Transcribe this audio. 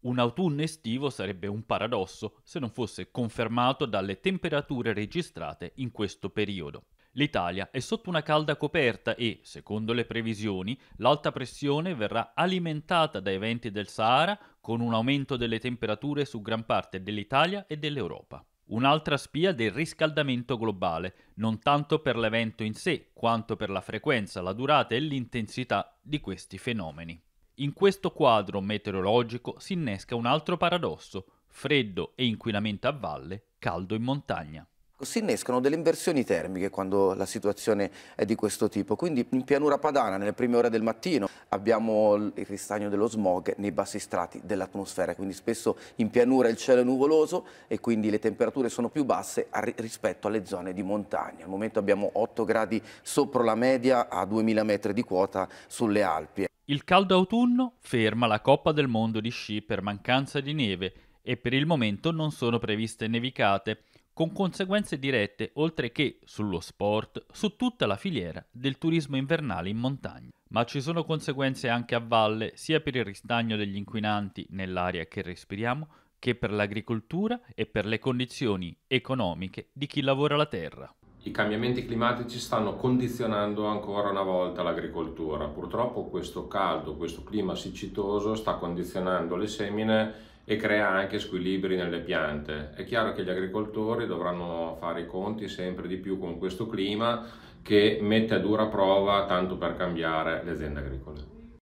Un autunno estivo sarebbe un paradosso se non fosse confermato dalle temperature registrate in questo periodo. L'Italia è sotto una calda coperta e, secondo le previsioni, l'alta pressione verrà alimentata da eventi del Sahara con un aumento delle temperature su gran parte dell'Italia e dell'Europa. Un'altra spia del riscaldamento globale, non tanto per l'evento in sé, quanto per la frequenza, la durata e l'intensità di questi fenomeni. In questo quadro meteorologico si innesca un altro paradosso, freddo e inquinamento a valle, caldo in montagna si innescano delle inversioni termiche quando la situazione è di questo tipo. Quindi in pianura padana, nelle prime ore del mattino, abbiamo il ristagno dello smog nei bassi strati dell'atmosfera, quindi spesso in pianura il cielo è nuvoloso e quindi le temperature sono più basse rispetto alle zone di montagna. Al momento abbiamo 8 gradi sopra la media a 2000 metri di quota sulle Alpi. Il caldo autunno ferma la Coppa del Mondo di sci per mancanza di neve e per il momento non sono previste nevicate con conseguenze dirette oltre che sullo sport, su tutta la filiera del turismo invernale in montagna. Ma ci sono conseguenze anche a valle, sia per il ristagno degli inquinanti nell'aria che respiriamo, che per l'agricoltura e per le condizioni economiche di chi lavora la terra. I cambiamenti climatici stanno condizionando ancora una volta l'agricoltura. Purtroppo questo caldo, questo clima siccitoso sta condizionando le semine e crea anche squilibri nelle piante. È chiaro che gli agricoltori dovranno fare i conti sempre di più con questo clima che mette a dura prova tanto per cambiare le aziende agricole.